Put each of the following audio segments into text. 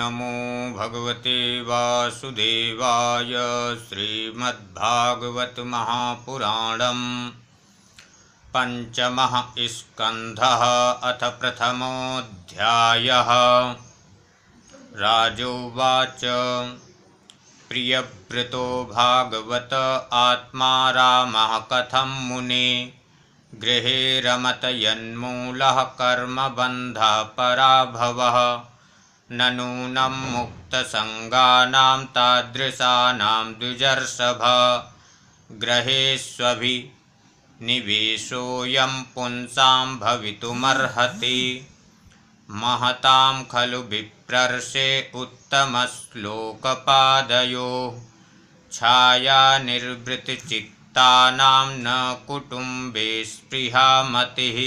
नमो भगवते वासुदेवाय श्रीमद्भागवत महापुराण पंचम स्कंध अथ प्रथम राजोवाच प्रियव्रतो भागवत आत्मा रामः कथं मुने गृहे रमत यन्मूलः कर्मबन्धः पराभवः न नूनं मुक्तसङ्गानां तादृशानां निवेशोऽयं पुंसां भवितुमर्हति महतां खलु विप्रर्षे उत्तमश्लोकपादयो छायानिर्वृतचित्तानां न कुटुम्बे स्पृहा मतिः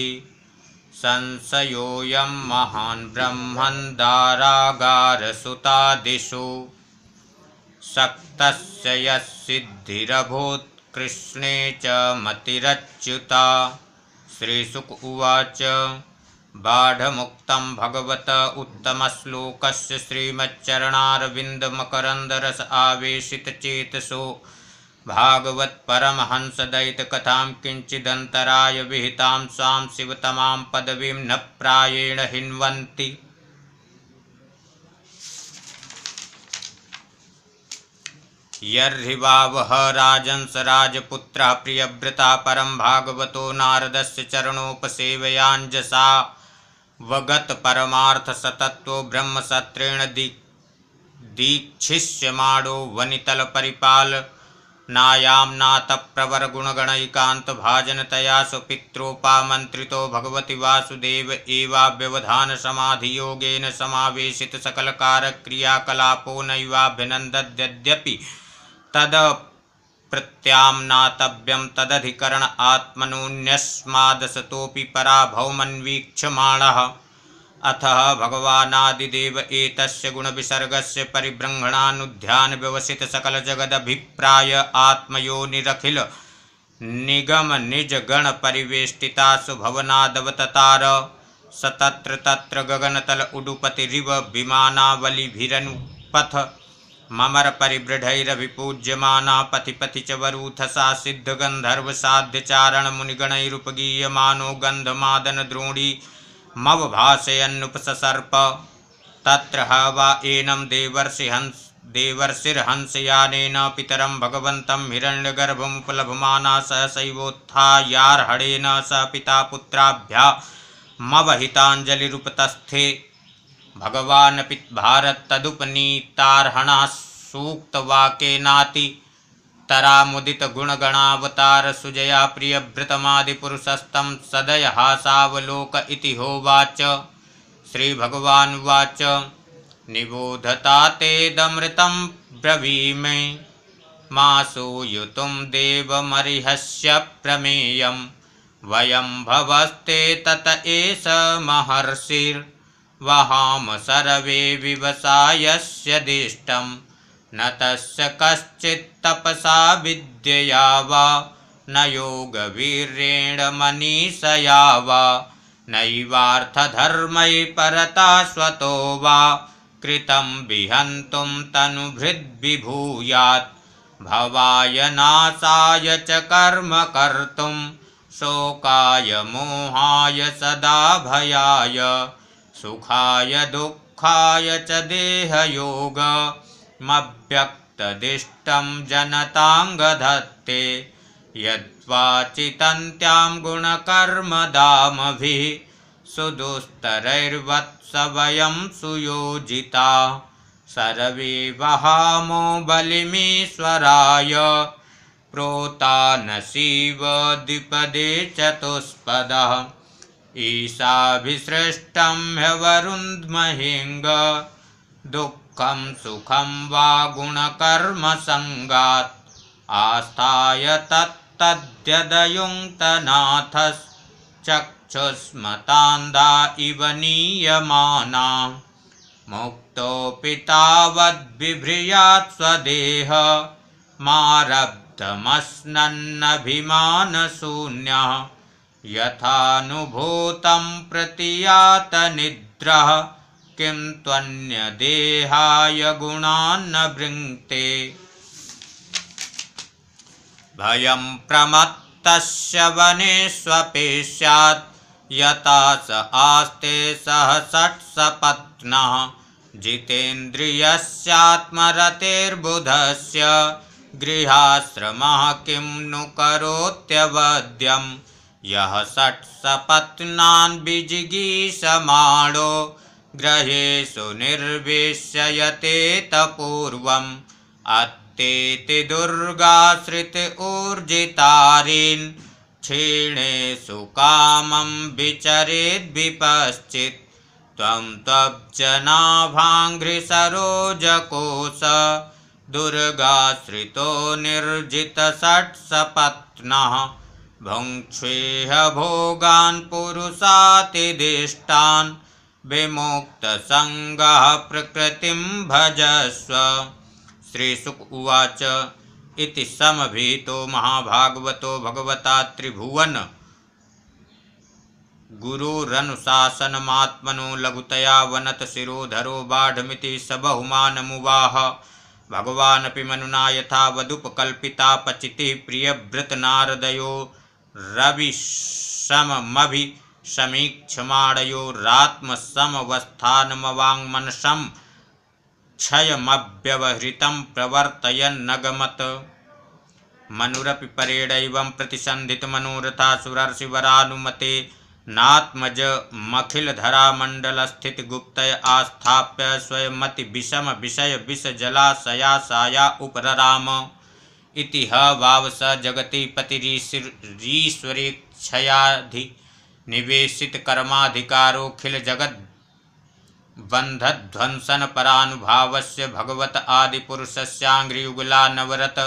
संशय महां ब्रह्मन् दारागारसुतादिषु सक्तस्य यः सिद्धिरभूत्कृष्णे च मतिरच्युता श्रीसुक उवाच बाढमुक्तं भगवत उत्तमश्लोकस्य श्रीमच्चरणारविन्दमकरन्दरस आवेशितचेतसो भागवत्परमहंसदयितकथां किञ्चिदन्तराय विहितां सां शिवतमां पदवीं न प्रायेण हिन्वन्ति यर्हिवावह राजंस राजपुत्रः प्रियव्रता परं भागवतो नारदस्य चरणोपसेवयाञ्जसा वगत्परमार्थसतत्त्वो ब्रह्मसत्रेण दीक्षिष्यमाणो वनितलपरिपाल नायां नायाम्नातप्रवरगुणगणैकान्तभाजनतया स्वपित्रोपामन्त्रितो भगवति वासुदेव एवाव्यवधानसमाधियोगेन समावेशितसकलकारक्रियाकलापो नैवाभिनन्दद्यद्यपि तद प्रत्याम्नातव्यं तदधिकरण आत्मनोऽन्यस्मादसतोऽपि पराभौमन्वीक्षमाणः अथ भगवानादिदेव एतस्य गुणविसर्गस्य परिब्रह्मणानुध्यानव्यवसितसकलजगदभिप्राय आत्मयोनिरखिल निगमनिजगणपरिवेष्टितासु भवनादवततार स तत्र तत्र गगनतल उडुपतिरिव विमानावलिभिरनुपथ ममर परिबृढैरभिपूज्यमाना पथिपथि च वरूथसा सिद्धगन्धर्वसाध्यचारणमुनिगणैरुपगीयमानो गन्धमादनद्रोणी मव भाषयन्नुपसर्प त्र ह देवर्षि हंस देवर्षिहंस पितर भगवत भगवन्तं हिरण्यगर्भमुपलभमाना सहसैवोत्थायार्हणेन स पिता पुत्राभ्या मवहितांजलिपतस्थे भगवान्त भारत तदुपनीतार्हणः सूक्तवाकेनाति तरामुदित गुणगणावतार सुजया प्रियभृतमादिपुरुषस्तं सदय हासावलोक इति होवाच श्रीभगवानुवाच निबोधता तेदमृतं ब्रवीमे मा सूयुतुं देवरिहश्य प्रमेय वयम भवस्ते तत एष महर्षिर्वहाम सर्वे विवसायस्य दिष्टम् न तस्य कश्चित्तपसा विद्यया वा न योगवीर्येण मनीषया वा स्वतो वा कृतं विहन्तुं तनुभृद्विभूयात् भवाय नासाय च कर्म कर्तुं शोकाय मोहाय सदा भयाय सुखाय दुःखाय च देहयोग मभ्यक्तदिष्टं जनताङ्गधत्ते यद्वाचितन्त्यां गुणकर्मदामभिः सुदुस्तरवत्सवय सुयोजिता सरवी वहामो बलिमीश्वराय प्रोता न चतुष्पद ईशा भी ईशाभिसृष्टं ह्यवरुन्ध्महिङ्ग दुख दुःखं सुखं वा गुणकर्मसङ्गात् आस्थाय तत्तद्यदयुङ्क्तनाथश्चक्षुस्मतान्दा इव नीयमाना मुक्तोऽपि तावद् स्वदेह मारब्धमस्नन्नभिमानशून्यः यथानुभूतं निद्रः किं त्वन्यदेहाय गुणान्न भृङ्क्ते भयं प्रमत्तस्य वने स्वपि स्यात् यथा स आस्ते सह षट्सपत्नः जितेन्द्रियस्यात्मरतेर्बुधस्य गृहाश्रमः किं नु करोत्यवद्यं यः षट्सपत्नान् विजिगीषमाणो गृहेषु निर्विशयते तपूर्वम् दुर्गाश्रित ऊर्जितारीन् क्षीणेषु कामं विचरेद्विपश्चित् त्वं त्वब्जनाभाङ्घ्रिसरोजकोश दुर्गाश्रितो निर्जितषट्सपत्नः भुङ्क्षेह भोगान् पुरुषातिदिष्टान् संग प्रकृति भजस्व श्रीशुक उवाच इति तो महाभागवतो भगवता त्रिभुवन गुरोरनुशासनमात्मनो लघुतया वनतशिरोधरो बाढमिति सबहुमानमुवाह भगवानपि मनुना यथा प्रियव्रत नारदयो रविशम समीक्षमाणयोरात्मसमवस्थानमवाङ्मनसं क्षयमव्यवहृतं प्रवर्तयन्नगमत् मनुरपि परेणैवं प्रतिसन्धितमनोरथासुरर्षिवरानुमते नात्मजमखिलधरामण्डलस्थितगुप्तय आस्थाप्य साया उपरराम इति ह वाव स जगति पतिरीश्वरेक्षयाधि निवेशित कर्माधिकारो खिल जगद बंधध्वंसन परानुभावस्य भगवत आदि पुरुषस्यांग्रियुगला नवरत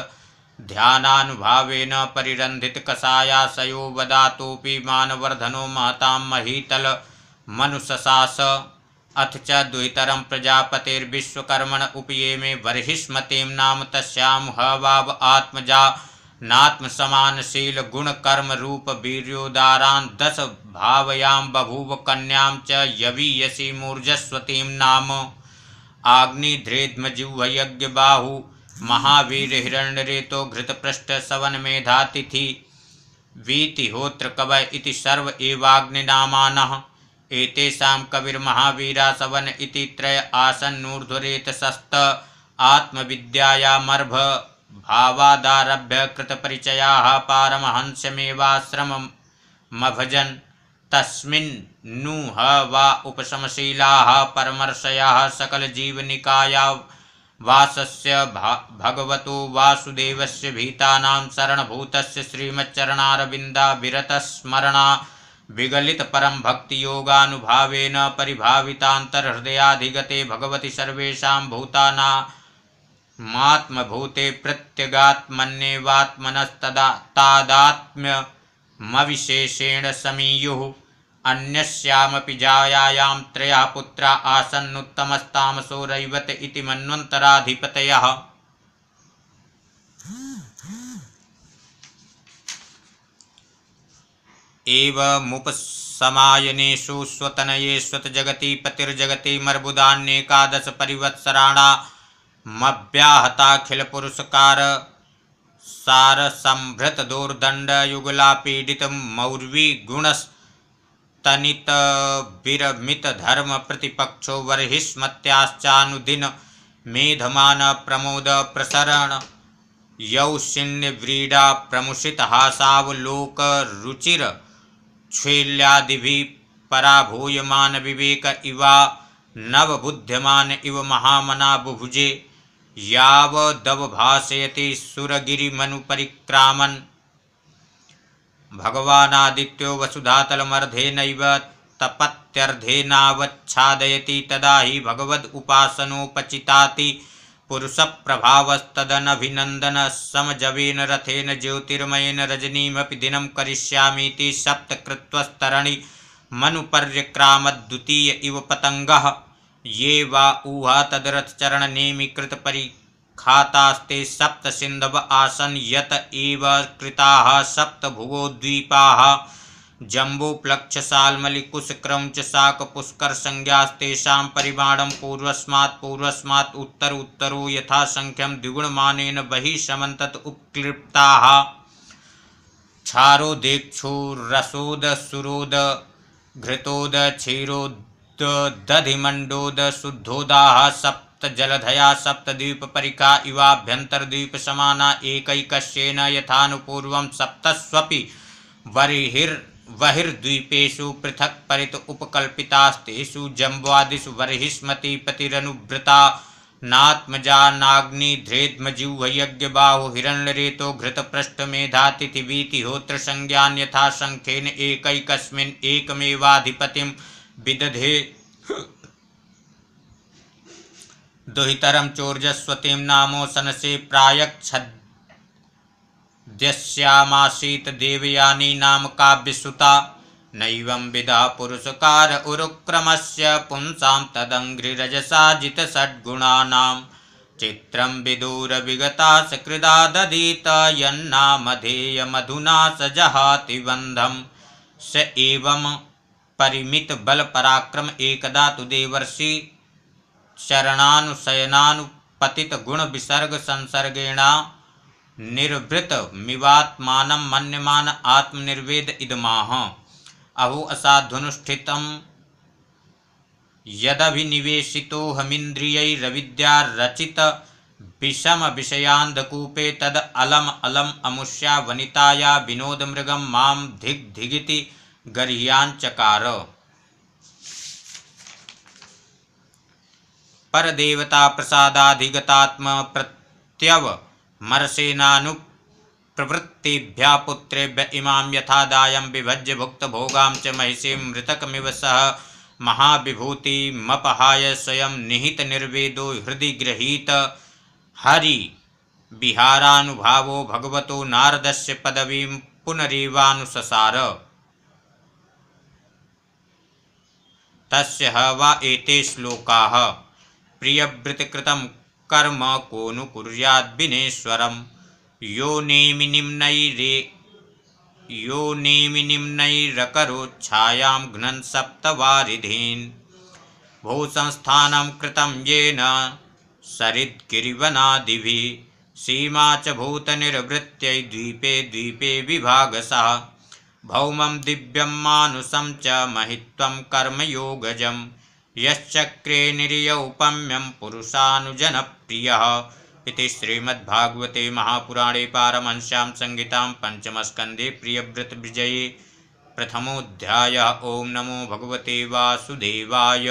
ध्यानानुभावेन परिरंधित कषायाशयो वदातोपि मानवर्धनो महता महीतल मनुषसास अथ च दुहितरं प्रजापतिर्विश्वकर्मण उपये मे बर्हिष्मतीं नाम तस्यां हवाव आत्मजा नात्म समान शील गुण कर्म रूप वीर्योदारान दस भावयाम बभूव कन्याम च यवीयसी मूर्जस्वती नाम आग्निध्रेद्मजिह्वयज्ञ बाहु महावीर हिरण्य रेतो घृतपृष्ठ सवन मेधातिथि वीतिहोत्र कवय इति सर्व एवाग्निनामान एतेषां सवन इति त्रय सस्त आत्मविद्यायामर्भ भावादारभ्य कृतपरिचयाः पारमहंस्यमेवाश्रममभजन् तस्मिन्नुह वा उपशमशीलाः परमर्षयाः सकलजीवनिकाया वासस्य भगवतो वासुदेवस्य भीतानां शरणभूतस्य श्रीमच्चरणारविन्दाभिरतस्मरणा विगलित परम भक्ति योगानुभावेन परिभावितांतर हृदयाधिगते भगवती सर्वेशां भूतानां मात्मभूते प्रत्यगात्मन्येवात्मनस्तदा तादात्म्यमविशेषेण समीयुः अन्यस्यामपि जायायां त्रयः पुत्रा आसन्नुत्तमस्तामसो रैवत इति मन्वन्तराधिपतयः एवमुपसमायनेषु स्वतनये स्वतजगति पतिर्जगति परिवत्सराणा मव्याहताखिल पुरस्कार सार संभृत दुर्दंड युगला पीड़ित मौर्वी तनित विरमित धर्म प्रतिपक्षो वर्हिस्मत्याश्चानुदिन मेधमान प्रमोद प्रसरण यौशिन्य व्रीडा प्रमुषित हासावलोक रुचिर छेल्यादिभि पराभूयमान विवेक इवा नवबुद्ध्यमान इव महामना बुभुजे यदव यावदवभाषयति सुरगिरिमनुपरिक्रामन् भगवानादित्यो वसुधातलमर्धेनैव तपत्यर्धेनावच्छादयति तदा ही भगवद् उपासनोपचिताति पुरुषप्रभावस्तदनभिनन्दनसमजवेन रथेन ज्योतिर्मयन रजनीमपि दिनं करिष्यामीति सप्तकृत्वस्तरणि मनुपर्यक्रामद्वितीय इव पतङ्गः ये वा ऊहा चरण नेमीकृत परिखातास्ते सप्त सिंधव आसन यत एव कृता सप्त भुवो द्वीपाः जम्बूप्लक्षसाल्मलिकुशक्रं पुष्कर संज्ञास्तेषा परिमाण पूर्वस्मा पूर्वस्मा उत्तर उत्तरो यथासङ्ख्यं द्विगुणमानेन बहिः समन्तत उपक्लिप्ताः क्षारोदेक्षुरसोदसुरोद घृतोद क्षीरोद दधिमंडोद शुद्धोदा सप्त जलधया सप्त द्वीप परिका इवाभ्यंतर द्वीप समाना एकैकश्येन यथानुपूर्वं सप्तस्वपि वरिहिर बहिर्द्वीपेषु पृथक परित उपकल्पितास्तेषु जम्बादिषु बर्हिस्मतिपतिरनुवृता नात्मजा नाग्निध्रेद्मजिह्वयज्ञबाहु हिरण्यरेतो घृतपृष्ठमेधातिथिवीति होत्रसंज्ञान्यथा शङ्खेन एकैकस्मिन् एक विदधे दुहितरम चोर्जस्वतीम नामो सनसे प्रायक छद्यश्यामासीत देवयानी नाम काव्यसुता विश्रुता विदा विधा पुरुषकार उरुक्रम से पुंसा तदंग्रिजसा जित षड्गुणा चित्र विदूर विगता सकृदा दधीत यन्नामधेय मधुना स जहाति बंधम स एवं परिमित बल पराक्रम एकदा तुदेवर्षि चरणानुशयनानुपतित गुण विसर्ग संसर्गेणा निर्वृत मिवात्मान मन्यमान आत्मनिर्वेद इदमाह अहो असाधुनुष्ठित यदभिनिवेशितो हमिन्द्रियैरविद्या रचित विषम विषयांधकूपे तद अलम अलम अमुष्या वनिताया विनोदमृगम माम धिग्धिगिति गरियान चकार देवता प्रसादाधिगतात्म प्रत्यव मरसेनानु मरसेनानुप्रवृत्तिभ्या पुत्रे इमाम यथा दायं विभज्य भुक्त भुक्तभोगां च महिषीं मृतकमिव सह महाविभूतिमपहाय स्वयं निहित निर्वेदो हृदि गृहीत हरि विहारानुभावो भगवतो नारदस्य पदवीं पुनरीवानुससार तस्य श्लोका एते श्लोकाः कर्म को नु कुर्याद्विनेश्वरं यो नेमि निम्नैरे यो नेमि निम्नैरकरोच्छायां घ्नन् सप्तवारिधीन् भूसंस्थानं कृतं येन सरित्गिरिवनादिभिः सीमा च द्वीपे द्वीपे विभागसः भौमं दिव्यं मानुषं च महित्वं कर्मयोगजं यश्चक्रे निर्यौपम्यं पुरुषानुजनप्रियः इति श्रीमद्भागवते महापुराणे पारमंस्यां संहितां पञ्चमस्कन्धे प्रियव्रतविजये प्रथमोध्याय ॐ नमो भगवते वासुदेवाय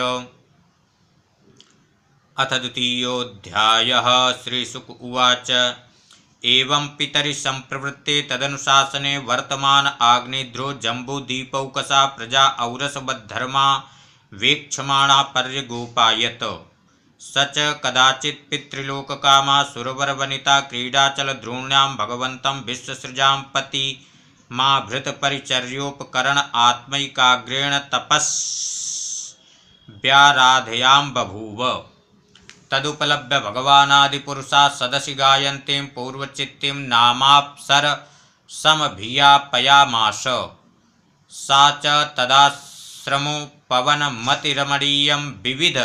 अथ द्वितीयोऽध्यायः श्रीसुक उवाच एवं पितरी संप्रवृत्ते तदनुशासने वर्तमान आग्नेद्रो जम्बूदीपौकसा प्रजा औरसबद्धर्मा वीक्षमाणा कदाचित स च सुरवर वनिता क्रीडाचल द्रोण्याम भगवंतम विश्वसृजा पति माँ भृतपरिचर्योपकरण आत्मिकाग्रेण तपस्व्याराधयां बभूव तदुपलभ्य भगवानादिपुरुषाः सदसि गायती पूर्वचित्तिं नामाप्सर समभियापयामास सा च तदाश्रमुपवनमतिरमणीयं विविध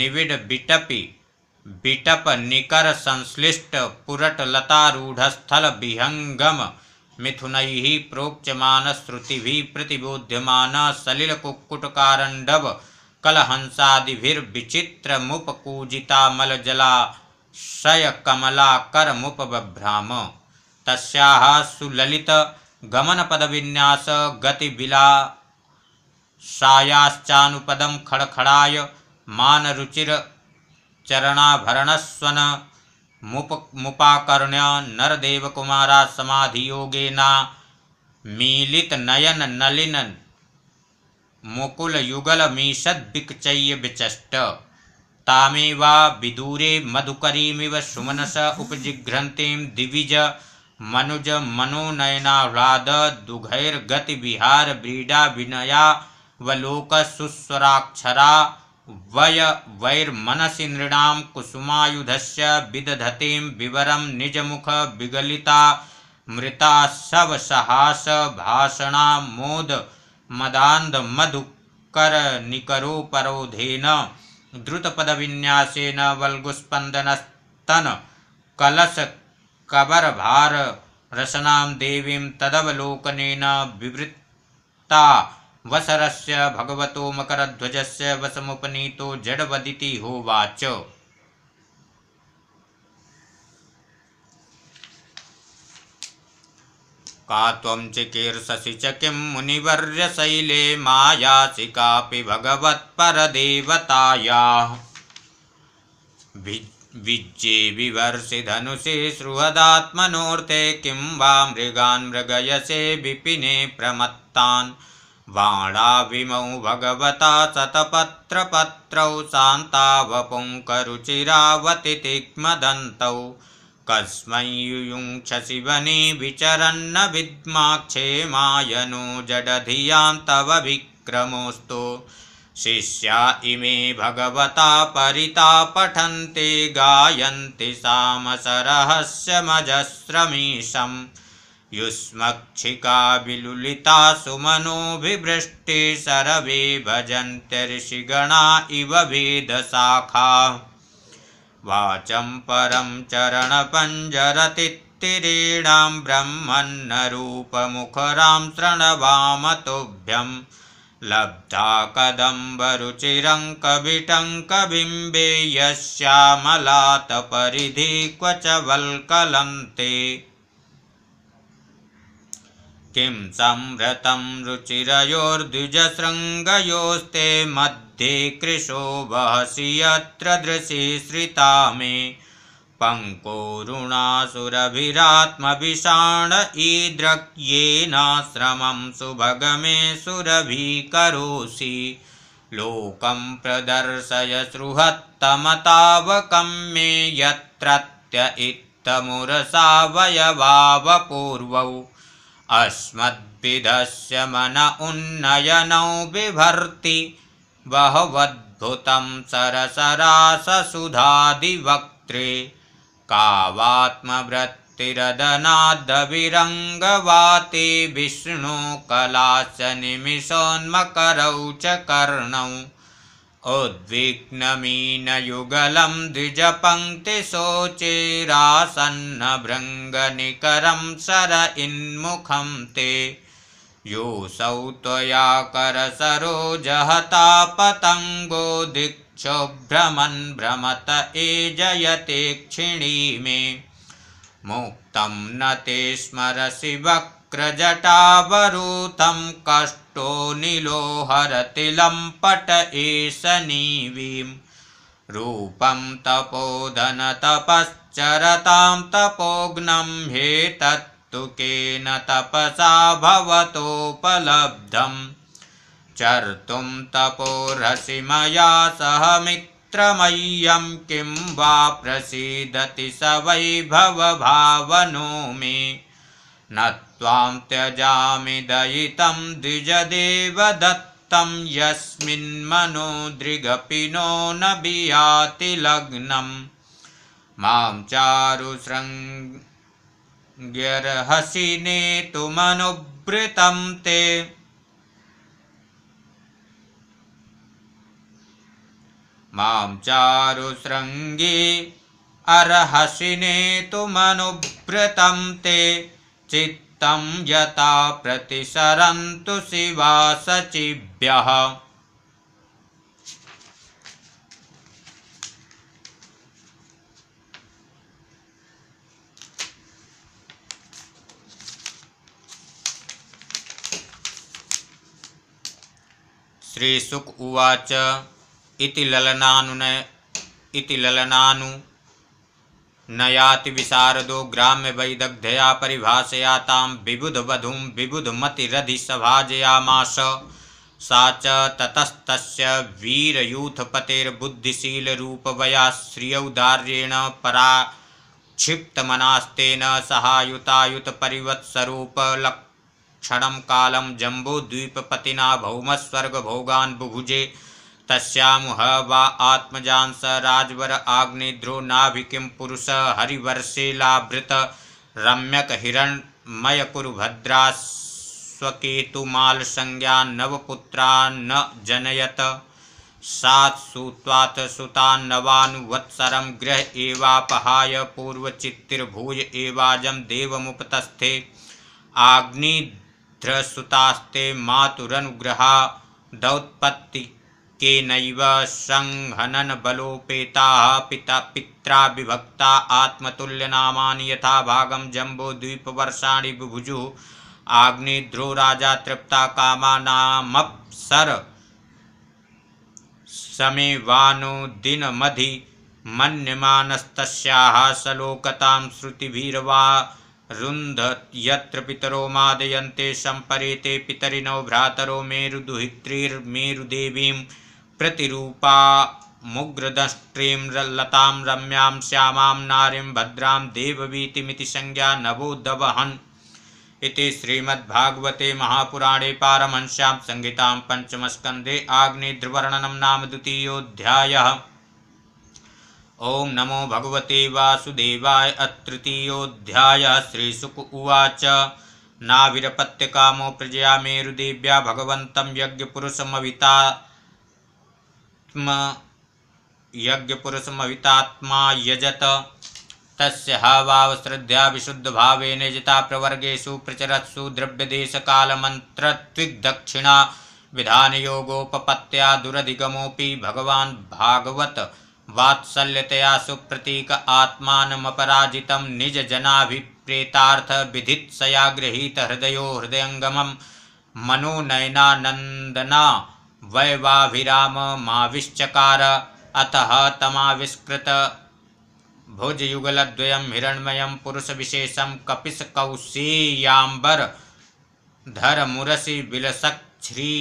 निविडबिटपि बिटपनिकरसंश्लिष्टपुरटलतारूढस्थलविहङ्गम मिथुनैः प्रोक्ष्यमानश्रुतिभिः प्रतिबोध्यमानः सलिलकुक्कुटकारण्डव कलहंसादिभिर्विचित्रमुपकूजितामलजलाशयकमलाकरमुपबभ्राम तस्याः सुललितगमनपदविन्यासगतिविलासायाश्चानुपदं खडखडाय चरणाभरणस्वन मुप मुपाकर्ण्य नरदेवकुमारा समाधियोगेना मीलित नयन नलिन मुकुल युगल मीषद बिकचय्य विचष्ट तामेवा विदूरे मधुकरीमिव सुमनस उपजिघ्रंतीं दिविज मनुज मनोनयनाह्लाद दुघैर्गति विहार ब्रीडा विनया वलोक सुस्वराक्षरा वय वैर्मनसि नृणां कुसुमायुधस्य विवरम निज मुख विगलिता मृता शवसहास भाषणा मोद मदान्ध मधुकर स्तन कलश वल्गुस्पन्दनस्तन भार रसनां देवीं तदवलोकनेन विवृत्ता वसरस्य भगवतो मकरध्वजस्य वसमुपनीतो जडवदिति होवाच का त्वं च किं मुनिवर्यशैले मायासि का भगवत्परदेवतायाः विज्जे विवर्षि धनुषि सृहदात्मनोऽर्थे किं वा मृगान् मृगयसे विपिने प्रमत्तान् विमौ भगवता शतपत्रपत्रौ शान्तावपुङ्करुचिरावतितिग्मदन्तौ कस्मै युयुङ्क्षसि वने विचरन्न विद्मा नो जडधियां तव विक्रमोऽस्तु शिष्या इमे भगवता परिता पठन्ते गायन्ति सामसरहस्यमजश्रमीशं युष्मक्षिका विलुलिता सुमनो भजन्त्य ऋषिगणा इव वेदशाखा वाचं परं चरणपञ्जरतित्तिरीणां ब्रह्मन्नरूपमुखरां तृणवाम तुभ्यं लब्धा कदम्बरुचिरं क्वच वल्कलन्ते किं संवृतं रुचिरयोर्द्विजशृङ्गयोस्ते मध्ये कृशो वहसि यत्र दृशि श्रिता मे पङ्कोरुणासुरभिरात्मभिषाण ईद्रक्येनाश्रमं सुभगमे सुरभिकरोषि लोकं प्रदर्शय सृहत्तमतावकं मे यत्रत्य इत्तमुरसावयवावपूर्वौ अस्मद्विधस्य मन उन्नयनौ बिभर्ति बहवद्भुतं सरसराससुधादिवक्त्रे कावात्मवृत्तिरदनादभिरङ्गवाति विष्णुकलाश्च निमिषोन्मकरौ च कर्णौ उद्विग्नमीनयुगलं भृङ्गनिकरं सर इन्मुखं ते योऽसौ त्वयाकरसरोजहतापतङ्गो दिक्षो भ्रमन् भ्रमत एजयते क्षिणी मे मुक्तं न ते स्मरसि भक् क्रजटावरूतं कष्टो निलो हरतिलम्पट ईशनीवीं रूपं तपोधनतपश्चरतां तपोग्नं ह्येतत्तु केन तपसा भवतोपलब्धं चर्तुं तपोरसिमया सह मित्रमय्यं किं वा प्रसीदति स वैभव भवभावनो मे न त्वां त्यजामि दयितं द्विजदेवदत्तं यस्मिन्मनोदृगपिनो न बियाति लग्नम् मां चारुसृङ्ग्यर्हसि नेतुमनुवृतं ते मां चारुसृङ्गी अर्हसि नेतुमनुवृतं ते चित् तं यता प्रतिसरन्तु शिवा सचिभ्यः श्रीशुक उवाच इति ललनानुन इति ललनानु नयाति विशारदो ग्राम्य वैदग्धया परिभाषया तां विबुध मतिरधि सभाजयामास सा च ततस्तस्य वीरयूथपतेर्बुद्धिशीलरूपवया श्रियौदार्येण पराक्षिप्तमनास्तेन सहायुतायुतपरिवत्स्वरूपलक्षणं कालं जम्बूद्वीपपतिना भौमस्वर्गभोगान् बुभुजे तस्मुह वा आत्मजान स राजवर आग्निध्रुनाभि किं पुरुष हरिवर्षीलाभृत रम्यक हिरण्मयकुरुभद्रास्वकेतुमालसंज्ञा न जनयत सात् सुत्वात् सुतान्नवानुवत्सरं गृह एवापहाय पूर्वचित्तिर्भूय एवाज देवमुपतस्थे आग्निध्रसुतास्ते मातुरनुग्रहा दौत्पत्ति केनैव संहननबलोपेताः पिता पित्रा विभक्ता आत्मतुल्यनामानि यथा भागं जम्बोद्वीपवर्षाणि बुभुजु आग्निध्रो राजा तृप्ता कामानामप्सर समेवानुदिनमधि मन्यमानस्तस्याः सलोकतां श्रुतिभिर्वा रुन्ध यत्र पितरो मादयन्ते सम्परेते पितरिनो भ्रातरो मेरुदुहित्रीर्मेरुदेवीं प्रतिरूपा मुग्रदष्ट्रीं लतां रम्यां श्यामां नारीं भद्रां देववीतिमिति संज्ञा नवोदवहन् इति श्रीमद्भागवते महापुराणे पारमहंस्यां संहितां पञ्चमस्कन्धे आग्नेद्रवर्णनं नाम द्वितीयोऽध्यायः ॐ नमो भगवते वासुदेवाय अतृतीयोऽध्यायः श्रीशुक उवाच नाविरपत्यकामो प्रजया मेरुदेव्या भगवन्तं यज्ञपुरुषमविता आत्मा यज्ञ पुरुष मवितात्मा यजत तस् हावाव श्रद्धा विशुद्ध भाव निजता प्रवर्गेशु प्रचरत्सु द्रव्य देश काल मंत्र दक्षिणा विधान योगोपत्या दुरधिगमोपी भगवान भागवत वात्सल्यतया सुप्रतीक आत्मानमपराजित निज जनाभिप्रेतार्थ विधित्सया गृहीत हृदय हृदयंगम मनोनयनानंदना वैवाभिराम माविश्चकार अतः तमाविष्कृत भुजयुगलद्वयं हिरण्मयं पुरुषविशेषं कपिशकौशीयाम्बर धरमुरसि विलसक्ष्री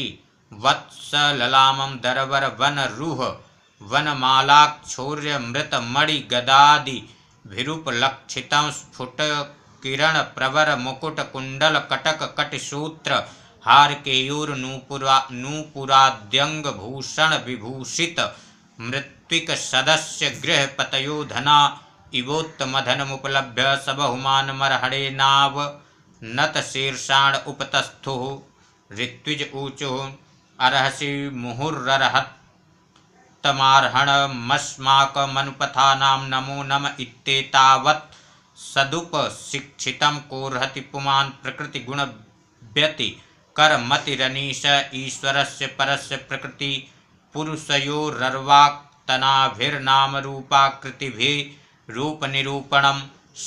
वत्सललामं दरवर वनरुह वनमालाक्षौर्यमृतमणिगदादिभिरुपलक्षितं स्फुटकिरणप्रवरमुकुटकुण्डलकटककटिसूत्र हार केयूर नूपुरा नूपुराद्यंग भूषण विभूषित मृत्विक सदस्य गृह पतयो धना धन मुपलभ्य सबहुमान मरहड़े नाव नत शीर्षाण उपतस्थु ऋत्विज ऊचु अर्हसि नाम नमो नम इत्येतावत् सदुपशिक्षितं कोर्हति गुण व्यति कर्मतिरनीश ईश्वर से परस्य प्रकृति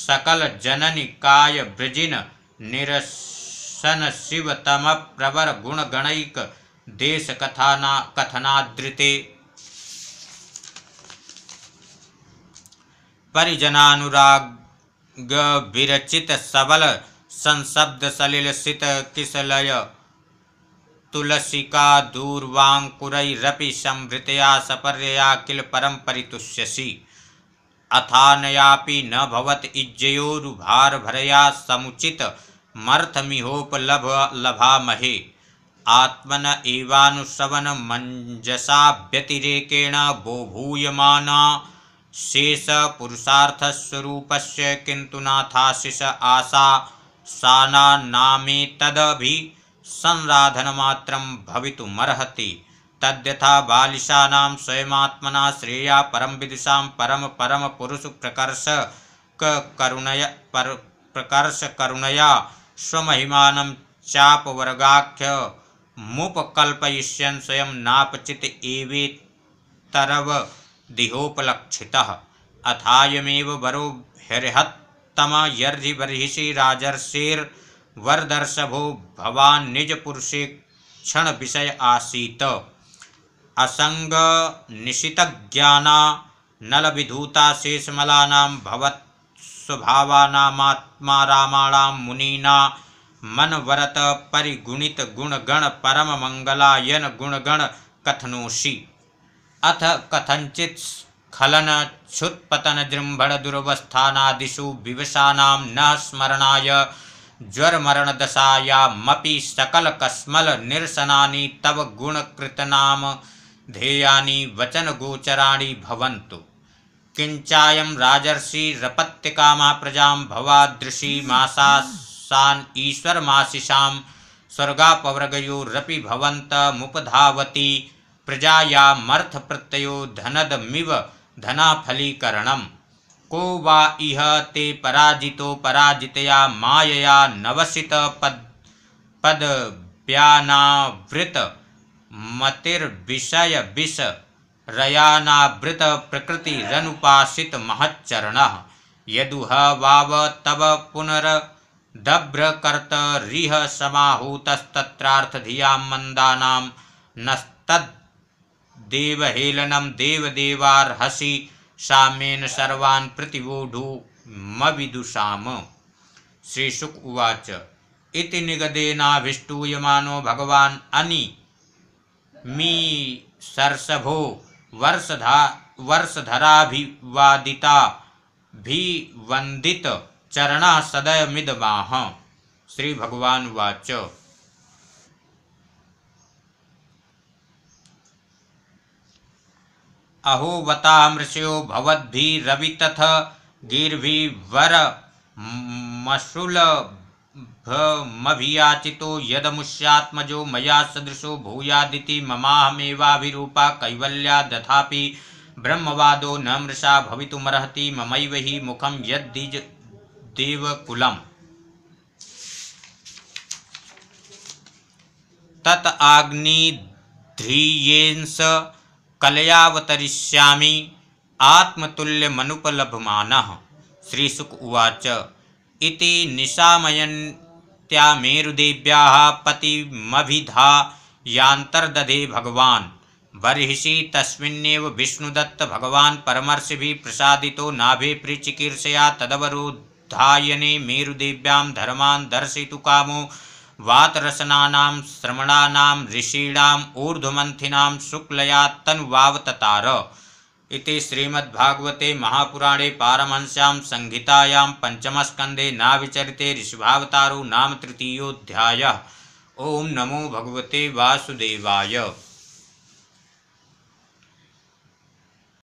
सकल जननी काय ब्रजिन निरसन प्रवर गुण गणक देश कथाना कथनाद्रिते परिजनानुराग विरचित सबल संशब्द सलिल सित किसलय तुलसी का दूर्वाङ्कुरैरपि संभृतया सपर्यया किल परं परितुष्यसि अथानयापि न भवत इज्जयोरुभारभरया समुचित मर्थमिहोपलभ लभामहे आत्मन एवानुश्रवणमञ्जसाभ्यतिरेकेण वो भूयमाना शेष पुरुषार्थस्वरूपस्य किन्तु नाथाशिष आशा सानामेतदभि मात्र भवितुमर्हति तद्यथा बालिशा स्वयमात्मना श्रेया परम विदिशा परम परम पुरुष प्रकर्ष करुणय पर प्रकर्ष करुणया चापवर्गाख्य मुपकल्पयिष्यन् स्वयं नापचित तरव दिहोपलक्षितः अथायमेव वरो हृहत्तम यर्धि बर्षि राजर्षेर वरदर्शभो भवान निज पुरुषे क्षण विषय आसीत असंग निशित ज्ञाना नल विधूता शेषमलानाम भवत स्वभावानामात्मा रामाणाम मुनीना मन वरत परिगुणित गुणगण परम मंगलायन गुणगण कथनोषि अथ कथंचित स्खलन क्षुत्पतन जृंभण दुर्वस्थादिषु विवशा न स्मरणाय सकल कस्मल निरसना तव गुण कृतनाम धेयानी वचन गोचराणी भवंतु राजर्षि रपत्य प्रजा भवादृशी वचनगोचराणि ईश्वर मासीषा स्वर्गापवर्गयो रपि भवंत मुपधावती प्रजाया मर्थ प्रजायामर्थप्रत्ययो धनदमिव धनाफलीकरणम् को वा इह ते पराजितो पराजितया मायया नवसित पद पद पदव्यानावृत मतिर्विषय विष रयानावृत प्रकृति रनुपासित महच्चरण यदुह वाव तव पुनर रिह पुनर्दभ्रकर्तरिह समाहूतस्तत्रार्थधियां मन्दानां नस्तद्देवहेलनं देवदेवार्हसि देव सामेन सर्वान् मविदुषाम श्रीशुक उवाच इति निगदेनाभिष्टूयमानो भगवान् अनि मी सरसभो वर्षधा वर्षधराभिवादिता भी वंदित चरणा सदय मिदमाह श्री भगवान वाच मृष्यो भवद्भि रवि तथ गीर्भिवर मशुलभमभियाचितो यदमुष्यात्मजो मया सदृशो भूयादिति ममाहमेवाभिरूपा कैवल्या तथापि ब्रह्मवादो न मृषा भवितुमर्हति ममैव हि मुखं यद्दिज देवकुलम् तत् आग्निध्रियेन्स कलयावतरिष्यामि आत्मतुल्यमनुपलभमानः श्रीसुक उवाच इति निशामयन्त्या मेरुदेव्याः पतिमभिधा यान्तर्दधे भगवान् बर्हिषि तस्मिन्नेव विष्णुदत्त भगवान् परमर्षिभिः प्रसादितो नाभे प्रिचिकीर्षया तदवरोधायने मेरुदेव्यां धर्मान् दर्शितु कामो वातरसनानां श्रमणानां ऋषीणाम् ऊर्ध्वमन्थिनां शुक्लया तन्वावततार इति श्रीमद्भागवते महापुराणे पारमहंस्यां संहितायां पञ्चमस्कन्धे नाविचरिते ऋषभावतारो नाम तृतीयोऽध्यायः ॐ नमो भगवते वासुदेवाय